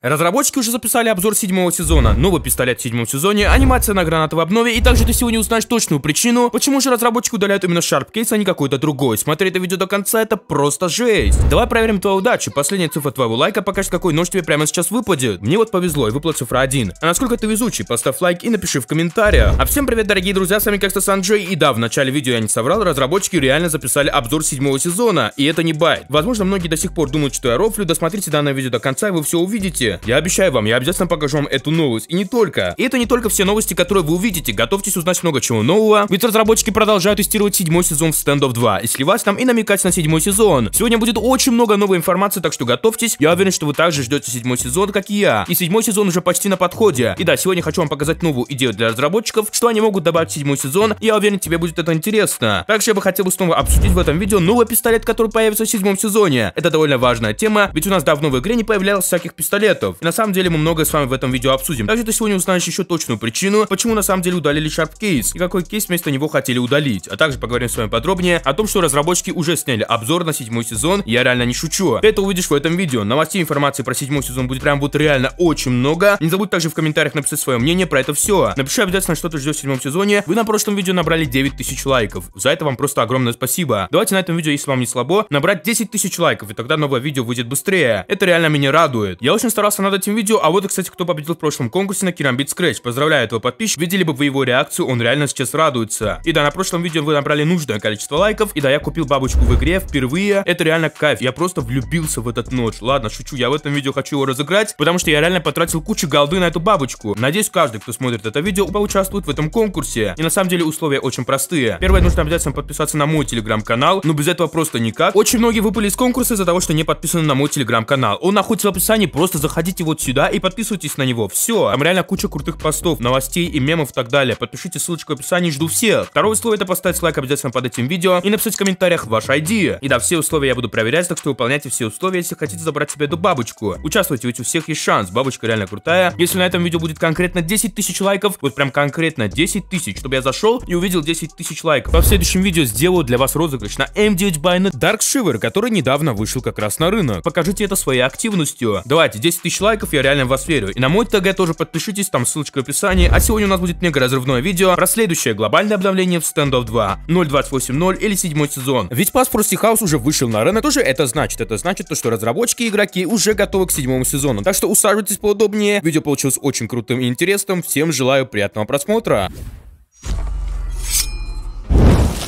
Разработчики уже записали обзор седьмого сезона. Новый пистолет в седьмом сезоне, анимация на гранатовой обнове, и также ты сегодня узнаешь точную причину, почему же разработчики удаляют именно Sharp Case, а не какой-то другой. Смотри это видео до конца, это просто жесть. Давай проверим твою удачу. Последняя цифра твоего лайка покажет, какой нож тебе прямо сейчас выпадет. Мне вот повезло, и выпала цифра 1. А насколько ты везучий, поставь лайк и напиши в комментариях. А всем привет, дорогие друзья, с вами как-то Санджей. И да, в начале видео я не соврал, разработчики реально записали обзор седьмого сезона, и это не байт. Возможно, многие до сих пор думают, что я рофлю, досмотрите данное видео до конца, и вы все увидите увидите. Я обещаю вам, я обязательно покажу вам эту новость. И не только. И это не только все новости, которые вы увидите. Готовьтесь узнать много чего нового. Ведь разработчики продолжают тестировать седьмой сезон в Standoff 2. И сливать нам и намекать на седьмой сезон. Сегодня будет очень много новой информации, так что готовьтесь. Я уверен, что вы также ждете седьмой сезон, как и я. И седьмой сезон уже почти на подходе. И да, сегодня хочу вам показать новую идею для разработчиков, что они могут добавить в седьмой сезон. Я уверен, тебе будет это интересно. Также я бы хотел бы снова обсудить в этом видео новый пистолет, который появится в седьмом сезоне. Это довольно важная тема, ведь у нас давно в игре не появлялось всяких пистолетов предметов. И на самом деле мы много с вами в этом видео обсудим. Также ты сегодня узнаешь еще точную причину, почему на самом деле удалили Sharp Case и какой кейс вместо него хотели удалить. А также поговорим с вами подробнее о том, что разработчики уже сняли обзор на седьмой сезон, я реально не шучу. Ты это увидишь в этом видео. Новостей информации про седьмой сезон будет прям вот реально очень много. Не забудь также в комментариях написать свое мнение про это все. Напиши обязательно, что ты ждешь в седьмом сезоне. Вы на прошлом видео набрали 9 тысяч лайков. За это вам просто огромное спасибо. Давайте на этом видео, если вам не слабо, набрать 10 тысяч лайков, и тогда новое видео выйдет быстрее. Это реально меня радует. Я очень стараюсь постарался над этим видео, а вот, и кстати, кто победил в прошлом конкурсе на Керамбит Scratch. Поздравляю этого подписчика, видели бы вы его реакцию, он реально сейчас радуется. И да, на прошлом видео вы набрали нужное количество лайков, и да, я купил бабочку в игре впервые, это реально кайф, я просто влюбился в этот ночь. Ладно, шучу, я в этом видео хочу его разыграть, потому что я реально потратил кучу голды на эту бабочку. Надеюсь, каждый, кто смотрит это видео, поучаствует в этом конкурсе. И на самом деле условия очень простые. Первое, нужно обязательно подписаться на мой телеграм-канал, но ну, без этого просто никак. Очень многие выпали из конкурса из-за того, что не подписаны на мой телеграм-канал. Он находится в описании, просто заходите заходите вот сюда и подписывайтесь на него. Все, там реально куча крутых постов, новостей и мемов и так далее. Подпишите ссылочку в описании, жду всех. Второе условие это поставить лайк обязательно под этим видео и написать в комментариях ваш ID. И да, все условия я буду проверять, так что выполняйте все условия, если хотите забрать себе эту бабочку. Участвуйте, ведь у всех есть шанс, бабочка реально крутая. Если на этом видео будет конкретно 10 тысяч лайков, вот прям конкретно 10 тысяч, чтобы я зашел и увидел 10 тысяч лайков. А следующем видео сделаю для вас розыгрыш на M9 эм Binance Dark Shiver, который недавно вышел как раз на рынок. Покажите это своей активностью. Давайте, 10 тысяч лайков, я реально в вас верю. И на мой ТГ тоже подпишитесь, там ссылочка в описании. А сегодня у нас будет мега разрывное видео про следующее глобальное обновление в Standoff 2, 0.28.0 или 7 сезон. Ведь Pass Frosty House уже вышел на рынок, тоже это значит? Это значит то, что разработчики и игроки уже готовы к седьмому сезону. Так что усаживайтесь поудобнее. Видео получилось очень крутым и интересным. Всем желаю приятного просмотра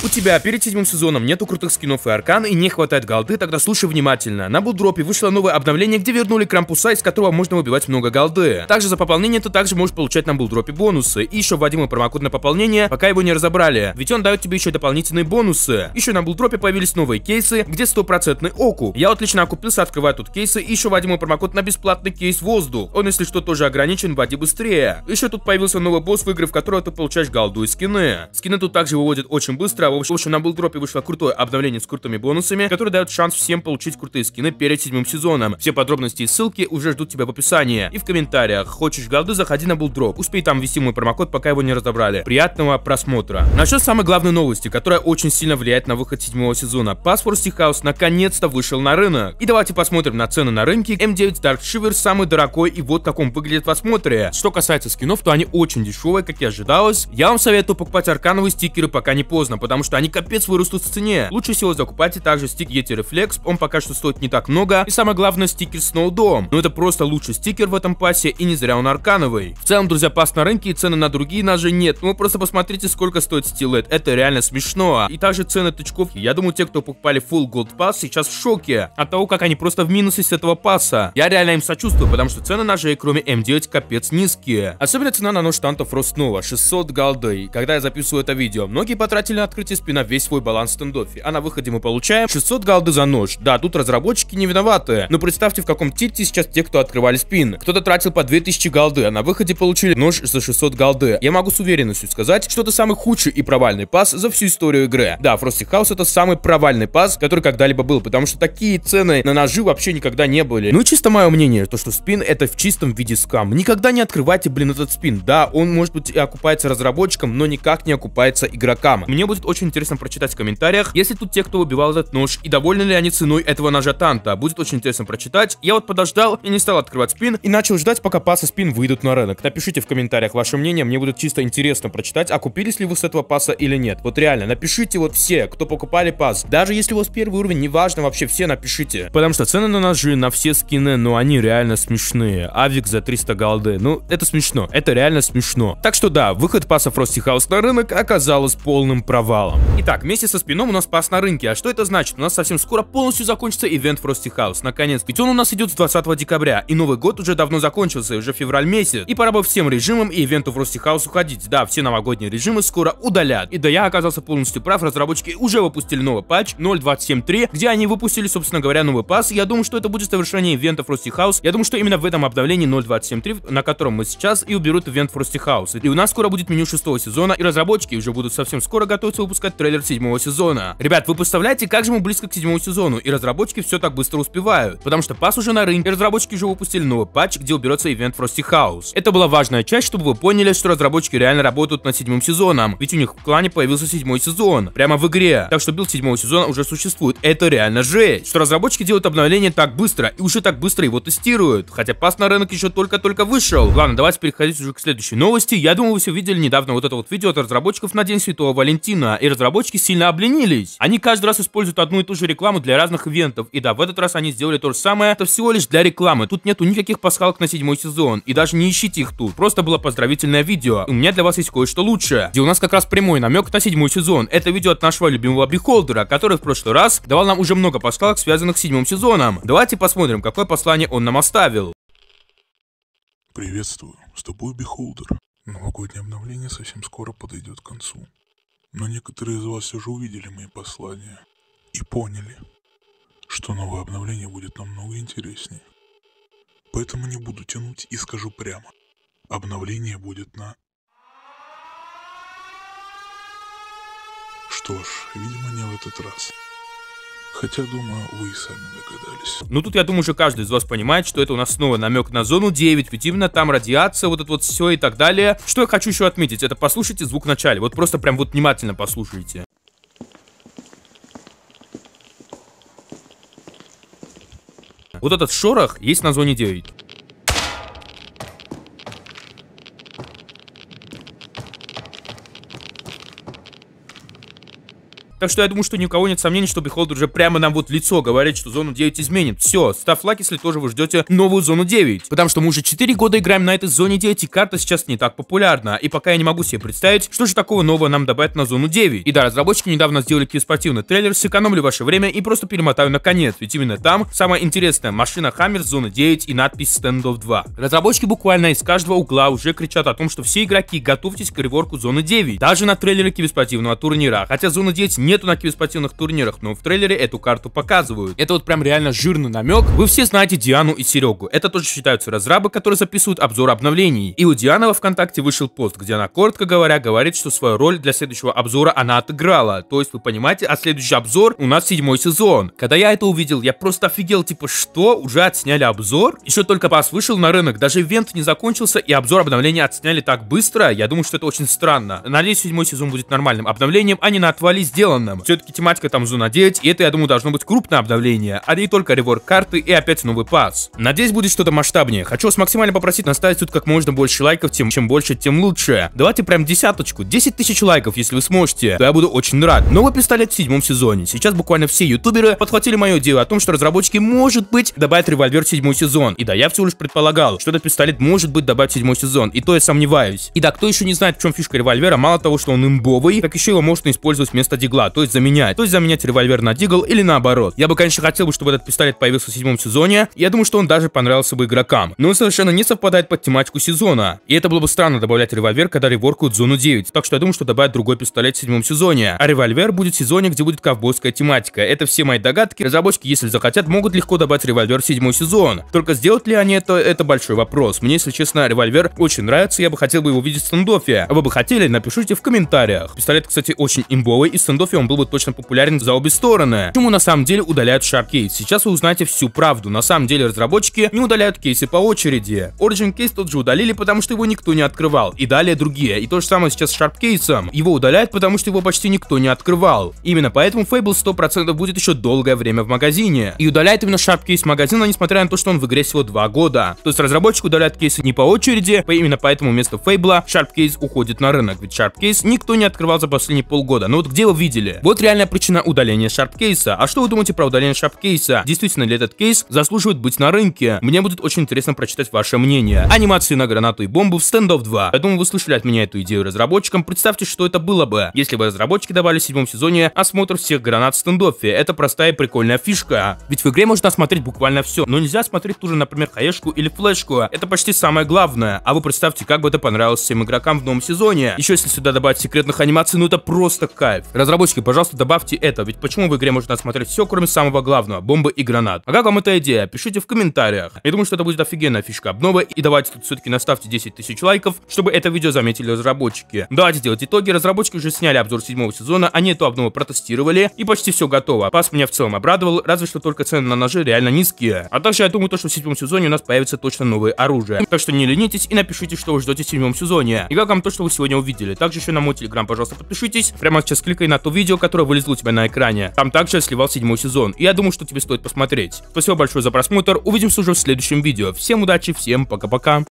у тебя перед седьмым сезоном нету крутых скинов и аркан и не хватает голды, тогда слушай внимательно. На Будропе вышло новое обновление, где вернули Крампуса, из которого можно убивать много голды. Также за пополнение ты также можешь получать на Будропе бонусы. И еще вводимый промокод на пополнение, пока его не разобрали. Ведь он дает тебе еще дополнительные бонусы. Еще на Будропе появились новые кейсы, где стопроцентный оку. Я отлично лично окупился, открывая тут кейсы, и еще вводимый промокод на бесплатный кейс воздух. Он, если что, тоже ограничен, води быстрее. Еще тут появился новый босс в игры, в которого ты получаешь голду и скины. Скины тут также выводят очень быстро, да, в общем, на Булдропе вышло крутое обновление с крутыми бонусами, которые дают шанс всем получить крутые скины перед седьмым сезоном. Все подробности и ссылки уже ждут тебя в описании и в комментариях. Хочешь голды, заходи на Булдроп. Успей там ввести мой промокод, пока его не разобрали. Приятного просмотра. Начнем с самой главной новости, которая очень сильно влияет на выход седьмого сезона. Паспорт Стихаус наконец-то вышел на рынок. И давайте посмотрим на цены на рынке. М9 эм Dark Shiver самый дорогой и вот как он выглядит в осмотре. Что касается скинов, то они очень дешевые, как и ожидалось. Я вам советую покупать аркановые стикеры, пока не поздно, потому потому что они капец вырастут в цене. Лучше всего закупайте также стик Yeti Reflex, он пока что стоит не так много, и самое главное стикер Snowdome. Но это просто лучший стикер в этом пассе, и не зря он аркановый. В целом, друзья, пас на рынке и цены на другие ножи нет, Но ну, вы просто посмотрите, сколько стоит стилет, это реально смешно. И также цены тычков, я думаю, те, кто покупали Full Gold Pass, сейчас в шоке от того, как они просто в минусе с этого пасса. Я реально им сочувствую, потому что цены ножей, кроме M9, капец низкие. Особенно цена на нож Тантов Роснова, 600 голды. Когда я записываю это видео, многие потратили на открытие и спина весь свой баланс в стендофе. А на выходе мы получаем 600 голды за нож. Да, тут разработчики не виноваты. Но представьте, в каком тильте сейчас те, кто открывали спин. Кто-то тратил по 2000 голды, а на выходе получили нож за 600 голды. Я могу с уверенностью сказать, что это самый худший и провальный пас за всю историю игры. Да, Frosty House это самый провальный пас, который когда-либо был, потому что такие цены на ножи вообще никогда не были. Ну чисто мое мнение, то что спин это в чистом виде скам. Никогда не открывайте, блин, этот спин. Да, он может быть и окупается разработчиком, но никак не окупается игрокам. Мне будет очень очень интересно прочитать в комментариях, если тут те, кто убивал этот нож, и довольны ли они ценой этого ножа Танта. Будет очень интересно прочитать. Я вот подождал и не стал открывать спин, и начал ждать, пока пасы спин выйдут на рынок. Напишите в комментариях ваше мнение, мне будет чисто интересно прочитать, а купились ли вы с этого паса или нет. Вот реально, напишите вот все, кто покупали пас. Даже если у вас первый уровень, неважно, вообще все напишите. Потому что цены на ножи, на все скины, ну они реально смешные. Авик за 300 голды, ну это смешно, это реально смешно. Так что да, выход пасов Frosty House на рынок оказалось полным провалом сериалом. Итак, месяц со спином у нас пас на рынке. А что это значит? У нас совсем скоро полностью закончится ивент Frosty House. Наконец, ведь он у нас идет с 20 декабря. И Новый год уже давно закончился, уже февраль месяц. И пора бы всем режимам и ивенту Frosty House уходить. Да, все новогодние режимы скоро удалят. И да, я оказался полностью прав, разработчики уже выпустили новый патч 0.27.3, где они выпустили, собственно говоря, новый пас. Я думаю, что это будет совершение ивента Frosty House. Я думаю, что именно в этом обновлении 0.27.3, на котором мы сейчас, и уберут ивент Frosty House. И у нас скоро будет меню шестого сезона, и разработчики уже будут совсем скоро готовиться выпускать выпускать трейлер седьмого сезона. Ребят, вы представляете, как же мы близко к седьмому сезону, и разработчики все так быстро успевают, потому что пас уже на рынке, и разработчики уже выпустили новый патч, где уберется ивент Frosty House. Это была важная часть, чтобы вы поняли, что разработчики реально работают над седьмым сезоном, ведь у них в клане появился седьмой сезон, прямо в игре, так что билд седьмого сезона уже существует, это реально жесть, что разработчики делают обновление так быстро, и уже так быстро его тестируют, хотя пас на рынок еще только-только вышел. Ладно, давайте переходить уже к следующей новости, я думаю, вы все видели недавно вот это вот видео от разработчиков на День Святого Валентина, и разработчики сильно обленились. Они каждый раз используют одну и ту же рекламу для разных ивентов, и да, в этот раз они сделали то же самое, это всего лишь для рекламы. Тут нету никаких пасхалок на седьмой сезон, и даже не ищите их тут. Просто было поздравительное видео. У меня для вас есть кое-что лучшее. где у нас как раз прямой намек на седьмой сезон. Это видео от нашего любимого Бихолдера, который в прошлый раз давал нам уже много пасхалок, связанных с седьмым сезоном. Давайте посмотрим, какое послание он нам оставил. Приветствую, с тобой Бихолдер. Новогоднее обновление совсем скоро подойдет к концу но некоторые из вас уже увидели мои послания и поняли, что новое обновление будет намного интереснее. Поэтому не буду тянуть и скажу прямо. Обновление будет на... Что ж, видимо, не в этот раз. Хотя, думаю, вы и сами догадались. Ну тут, я думаю, уже каждый из вас понимает, что это у нас снова намек на зону 9, ведь именно там радиация, вот это вот все и так далее. Что я хочу еще отметить, это послушайте звук в начале, вот просто прям вот внимательно послушайте. Вот этот шорох есть на зоне 9. Так что я думаю, что ни у кого нет сомнений, что Behold уже прямо нам вот лицо говорит, что зону 9 изменит. Все, ставь лайк, если тоже вы ждете новую зону 9. Потому что мы уже 4 года играем на этой зоне 9, и карта сейчас не так популярна. И пока я не могу себе представить, что же такого нового нам добавят на зону 9. И да, разработчики недавно сделали спортивный трейлер, сэкономлю ваше время и просто перемотаю на конец, ведь именно там самая интересная машина Хаммер зона 9 и надпись Standoff 2. Разработчики буквально из каждого угла уже кричат о том, что все игроки готовьтесь к реворку зоны 9, даже на трейлере киберспортивного турнира. Хотя зона 9 не нету на киберспортивных турнирах, но в трейлере эту карту показывают. Это вот прям реально жирный намек. Вы все знаете Диану и Серегу. Это тоже считаются разрабы, которые записывают обзор обновлений. И у Дианы во ВКонтакте вышел пост, где она, коротко говоря, говорит, что свою роль для следующего обзора она отыграла. То есть, вы понимаете, а следующий обзор у нас седьмой сезон. Когда я это увидел, я просто офигел, типа, что? Уже отсняли обзор? Еще только пас вышел на рынок, даже ивент не закончился, и обзор обновления отсняли так быстро. Я думаю, что это очень странно. Надеюсь, седьмой сезон будет нормальным обновлением, а не на отвали сделан обновленным. Все-таки тематика там зона 9, и это, я думаю, должно быть крупное обновление, а не только реворк карты и опять новый пас. Надеюсь, будет что-то масштабнее. Хочу вас максимально попросить наставить тут как можно больше лайков, тем чем больше, тем лучше. Давайте прям десяточку, 10 тысяч лайков, если вы сможете, то я буду очень рад. Новый пистолет в седьмом сезоне. Сейчас буквально все ютуберы подхватили мое дело о том, что разработчики, может быть, добавят револьвер в седьмой сезон. И да, я всего лишь предполагал, что этот пистолет может быть добавить в седьмой сезон, и то я сомневаюсь. И да, кто еще не знает, в чем фишка револьвера, мало того, что он имбовый, так еще его можно использовать вместо дигла то есть заменять. То есть заменять револьвер на Дигл или наоборот. Я бы, конечно, хотел бы, чтобы этот пистолет появился в седьмом сезоне. Я думаю, что он даже понравился бы игрокам. Но он совершенно не совпадает под тематику сезона. И это было бы странно добавлять револьвер, когда реворкают зону 9. Так что я думаю, что добавят другой пистолет в седьмом сезоне. А револьвер будет в сезоне, где будет ковбойская тематика. Это все мои догадки. Разработчики, если захотят, могут легко добавить револьвер в седьмой сезон. Только сделают ли они это, это большой вопрос. Мне, если честно, револьвер очень нравится, я бы хотел бы его видеть в стендофе. А вы бы хотели, напишите в комментариях. Пистолет, кстати, очень имбовый, и в стендофе он был бы точно популярен за обе стороны. Почему на самом деле удаляют Sharp Case? Сейчас вы узнаете всю правду. На самом деле разработчики не удаляют кейсы по очереди. Origin Case тот же удалили, потому что его никто не открывал. И далее другие. И то же самое сейчас с Sharp кейсом. Его удаляют, потому что его почти никто не открывал. Именно поэтому Fable 100% будет еще долгое время в магазине. И удаляет именно Sharp Case магазина, несмотря на то, что он в игре всего 2 года. То есть разработчики удаляют кейсы не по очереди, По именно поэтому вместо Fable Sharp Case уходит на рынок. Ведь Sharp Case никто не открывал за последние полгода. Но вот где вы видели? деле. Вот реальная причина удаления шарпкейса. А что вы думаете про удаление шарпкейса? Действительно ли этот кейс заслуживает быть на рынке? Мне будет очень интересно прочитать ваше мнение. Анимации на гранату и бомбу в стендов 2. Я думаю, вы слышали от меня эту идею разработчикам. Представьте, что это было бы, если бы разработчики добавили в седьмом сезоне осмотр всех гранат в стендоффе. Это простая и прикольная фишка. Ведь в игре можно осмотреть буквально все, но нельзя смотреть ту же, например, хаешку или флешку. Это почти самое главное. А вы представьте, как бы это понравилось всем игрокам в новом сезоне. Еще если сюда добавить секретных анимаций, ну это просто кайф. Разработчики Разработчики, пожалуйста, добавьте это, ведь почему в игре можно смотреть все, кроме самого главного, бомбы и гранат? А как вам эта идея? Пишите в комментариях. Я думаю, что это будет офигенная фишка обнова, и давайте тут все-таки наставьте 10 тысяч лайков, чтобы это видео заметили разработчики. Давайте делать итоги, разработчики уже сняли обзор седьмого сезона, они эту обнову протестировали, и почти все готово. Пас меня в целом обрадовал, разве что только цены на ножи реально низкие. А также я думаю, то, что в седьмом сезоне у нас появится точно новое оружие. Так что не ленитесь и напишите, что вы ждете в седьмом сезоне. И как вам то, что вы сегодня увидели. Также еще на мой телеграм, пожалуйста, подпишитесь. Прямо сейчас кликай на то видео, видео, которое вылезло у тебя на экране. Там также сливал седьмой сезон, и я думаю, что тебе стоит посмотреть. Спасибо большое за просмотр, увидимся уже в следующем видео. Всем удачи, всем пока-пока.